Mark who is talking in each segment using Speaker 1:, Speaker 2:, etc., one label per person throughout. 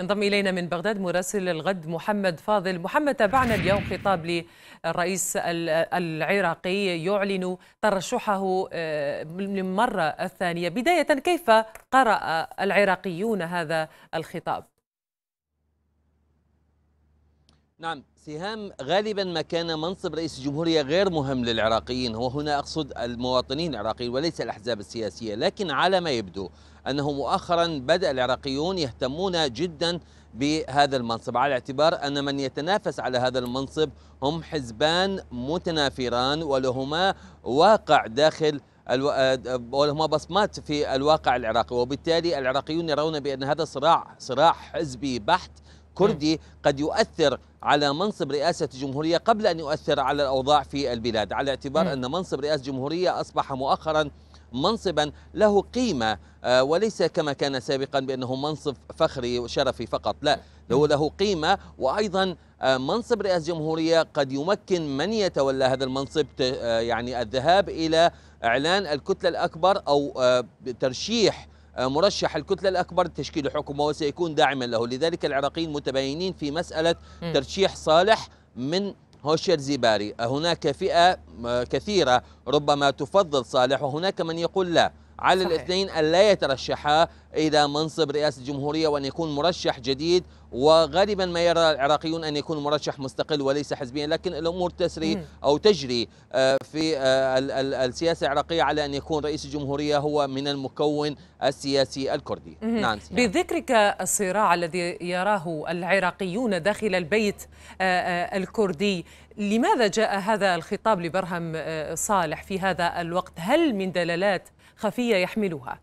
Speaker 1: انضم إلينا من بغداد مراسل الغد محمد فاضل محمد تابعنا اليوم خطاب للرئيس العراقي يعلن ترشحه آه، للمرة الثانية بداية كيف قرأ العراقيون هذا الخطاب
Speaker 2: نعم سهام غالبا ما كان منصب رئيس الجمهورية غير مهم للعراقيين وهنا أقصد المواطنين العراقيين وليس الأحزاب السياسية لكن على ما يبدو أنه مؤخرا بدأ العراقيون يهتمون جدا بهذا المنصب على اعتبار أن من يتنافس على هذا المنصب هم حزبان متنافران ولهما واقع داخل الو... آه، ولهما بصمات في الواقع العراقي وبالتالي العراقيون يرون بأن هذا صراع صراع حزبي بحت كردي قد يؤثر على منصب رئاسة الجمهورية قبل أن يؤثر على الأوضاع في البلاد على اعتبار أن منصب رئاسة الجمهورية أصبح مؤخرا منصبا له قيمة آه، وليس كما كان سابقا بأنه منصب فخري وشرفي فقط لا هو له قيمة وأيضا آه، منصب رئاسة الجمهورية قد يمكن من يتولى هذا المنصب آه، يعني الذهاب إلى إعلان الكتلة الأكبر أو ترشيح آه، مرشح الكتلة الأكبر لتشكيل حكومة وسيكون داعما له لذلك العراقيين متباينين في مسألة ترشيح صالح من هوشير زيباري هناك فئة آه، كثيرة ربما تفضل صالح وهناك من يقول لا على صحيح. الاثنين ألا يترشحا إلى منصب رئاسة الجمهورية وأن يكون مرشح جديد وغالبا ما يرى العراقيون أن يكون مرشح مستقل وليس حزبيا لكن الأمور تسري مم. أو تجري آه، في آه، السياسة العراقية على أن يكون رئيس الجمهورية هو من المكون السياسي الكردي مم. نعم
Speaker 1: بذكرك الصراع الذي يراه العراقيون داخل البيت آه، الكردي لماذا جاء هذا الخطاب لبرهم صالح في هذا الوقت هل من دلالات خفية يحملها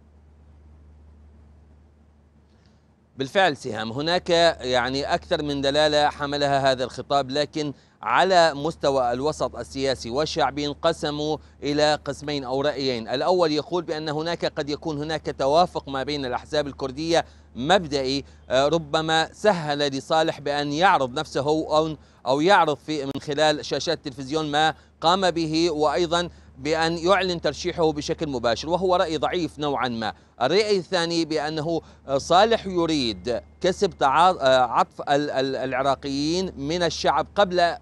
Speaker 2: بالفعل سهام هناك يعني أكثر من دلالة حملها هذا الخطاب لكن على مستوى الوسط السياسي والشعبي انقسموا إلى قسمين أو رأيين الأول يقول بأن هناك قد يكون هناك توافق ما بين الأحزاب الكردية مبدئي آه، ربما سهل لصالح بأن يعرض نفسه أو أو يعرض في من خلال شاشات التلفزيون ما قام به وأيضا بأن يعلن ترشيحه بشكل مباشر وهو رأي ضعيف نوعا ما الرأي الثاني بأنه صالح يريد كسب آه، عطف العراقيين من الشعب قبل آه،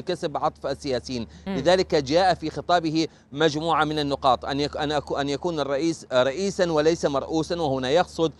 Speaker 2: كسب عطف السياسيين لذلك جاء في خطابه مجموعة من النقاط أن يكون الرئيس آه، رئيسا وليس مرؤوسا وهنا يقصد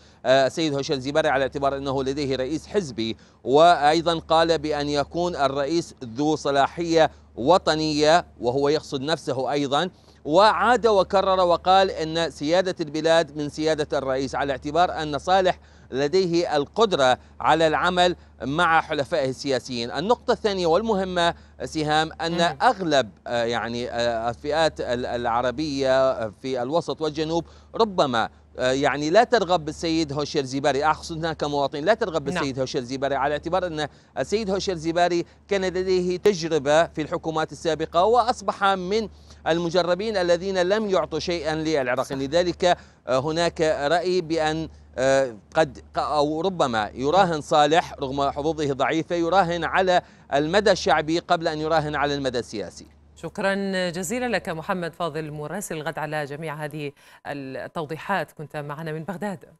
Speaker 2: سيد هشام زيباري على اعتبار أنه لديه رئيس حزبي وأيضا قال بأن يكون الرئيس ذو صلاحية وطنية وهو يقصد نفسه أيضا وعاد وكرر وقال أن سيادة البلاد من سيادة الرئيس على اعتبار أن صالح لديه القدرة على العمل مع حلفائه السياسيين النقطة الثانية والمهمة سهام أن أغلب آه، يعني آه، الفئات العربية في الوسط والجنوب ربما آه، يعني لا ترغب بالسيد هوشير زيباري هنا كمواطن لا ترغب بالسيد نعم. هوشير زيباري على اعتبار ان السيد هوشير زيباري كان لديه تجربه في الحكومات السابقه واصبح من المجربين الذين لم يعطوا شيئا للعراق لذلك آه، هناك راي بان آه، قد او ربما يراهن صالح رغم حظوظه ضعيفه يراهن على المدى الشعبي قبل ان يراهن على المدى السياسي
Speaker 1: شكرا جزيلا لك محمد فاضل مراسل الغد على جميع هذه التوضيحات كنت معنا من بغداد